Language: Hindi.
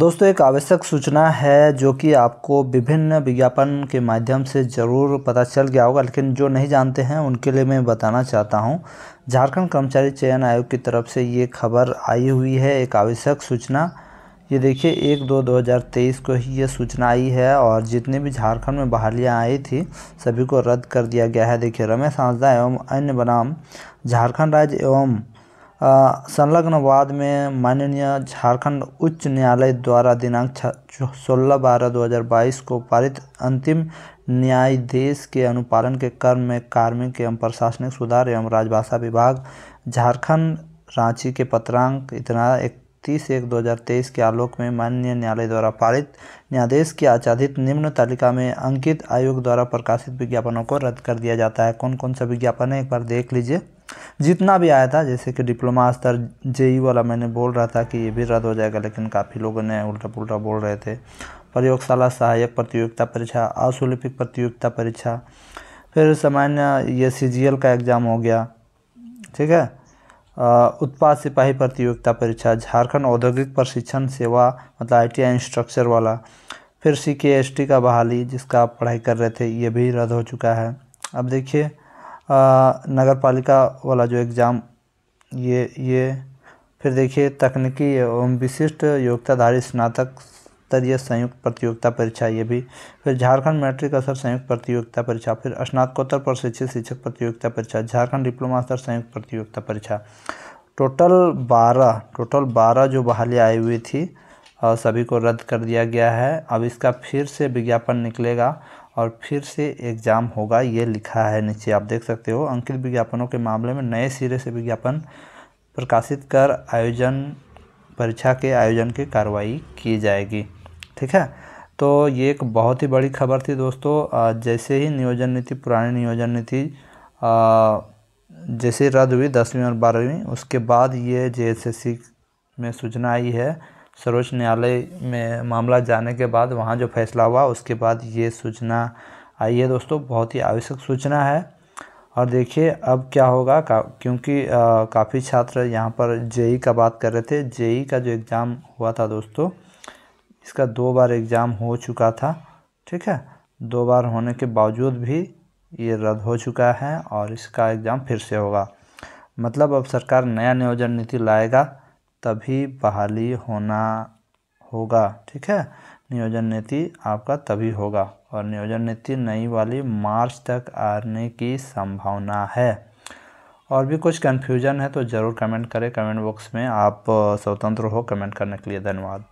दोस्तों एक आवश्यक सूचना है जो कि आपको विभिन्न विज्ञापन के माध्यम से ज़रूर पता चल गया होगा लेकिन जो नहीं जानते हैं उनके लिए मैं बताना चाहता हूं झारखंड कर्मचारी चयन आयोग की तरफ से ये खबर आई हुई है एक आवश्यक सूचना ये देखिए एक दो दो हज़ार तेईस को ही ये सूचना आई है और जितने भी झारखंड में बहालियाँ आई थी सभी को रद्द कर दिया गया है देखिए रमेश हांसदा एवं अन्य बनाम झारखंड राज्य एवं संलग्न वाद में माननीय झारखंड उच्च न्यायालय द्वारा दिनांक सोलह बारह दो हज़ार बाईस को पारित अंतिम न्यायाधीश के अनुपालन के क्रम में कार्मिक एवं प्रशासनिक सुधार एवं राजभाषा विभाग झारखंड रांची के पत्रांक इतना इकतीस एक दो हज़ार तेईस के आलोक में माननीय न्यायालय द्वारा पारित न्यायाधीश की आचाधित निम्न तालिका में अंकित आयोग द्वारा प्रकाशित विज्ञापनों को रद्द कर दिया जाता है कौन कौन सा विज्ञापन है एक बार देख लीजिए जितना भी आया था जैसे कि डिप्लोमा स्तर जे वाला मैंने बोल रहा था कि ये भी रद्द हो जाएगा लेकिन काफ़ी लोगों ने उल्टा पुल्टा बोल रहे थे प्रयोगशाला सहायक प्रतियोगिता परीक्षा असोलिपिक प्रतियोगिता परीक्षा फिर सामान्य ये सी का एग्ज़ाम हो गया ठीक है उत्पाद सिपाही प्रतियोगिता परीक्षा झारखंड औद्योगिक प्रशिक्षण सेवा मतलब आई टी इंस्ट्रक्चर वाला फिर सी के एस टी का बहाली जिसका आप पढ़ाई कर रहे थे ये भी रद्द हो चुका है अब देखिए नगर पालिका वाला जो एग्ज़ाम ये ये फिर देखिए तकनीकी एवं विशिष्ट योग्यताधारी स्नातक स्तरीय संयुक्त प्रतियोगिता परीक्षा ये भी फिर झारखंड मैट्रिक असर संयुक्त प्रतियोगिता परीक्षा फिर स्नातकोत्तर प्रशिक्षित शिक्षक प्रतियोगिता परीक्षा झारखंड डिप्लोमा स्तर संयुक्त प्रतियोगिता परीक्षा टोटल बारह टोटल बारह जो बहाली आई हुई थी और सभी को रद्द कर दिया गया है अब इसका फिर से विज्ञापन निकलेगा और फिर से एग्ज़ाम होगा ये लिखा है नीचे आप देख सकते हो अंकित विज्ञापनों के मामले में नए सिरे से विज्ञापन प्रकाशित कर आयोजन परीक्षा के आयोजन की कार्रवाई की जाएगी ठीक है तो ये एक बहुत ही बड़ी खबर थी दोस्तों जैसे ही नियोजन नीति पुरानी नियोजन नीति जैसे रद्द हुई दसवीं और बारहवीं उसके बाद ये जे में सूचना आई है सर्वोच्च न्यायालय में मामला जाने के बाद वहाँ जो फैसला हुआ उसके बाद ये सूचना आई है दोस्तों बहुत ही आवश्यक सूचना है और देखिए अब क्या होगा का, क्योंकि काफ़ी छात्र यहाँ पर जेई का बात कर रहे थे जेई का जो एग्ज़ाम हुआ था दोस्तों इसका दो बार एग्ज़ाम हो चुका था ठीक है दो बार होने के बावजूद भी ये रद्द हो चुका है और इसका एग्ज़ाम फिर से होगा मतलब अब सरकार नया नियोजन नीति लाएगा तभी बहाली होना होगा ठीक है नियोजन नीति आपका तभी होगा और नियोजन नीति नई वाली मार्च तक आने की संभावना है और भी कुछ कन्फ्यूजन है तो ज़रूर कमेंट करें कमेंट बॉक्स में आप स्वतंत्र हो कमेंट करने के लिए धन्यवाद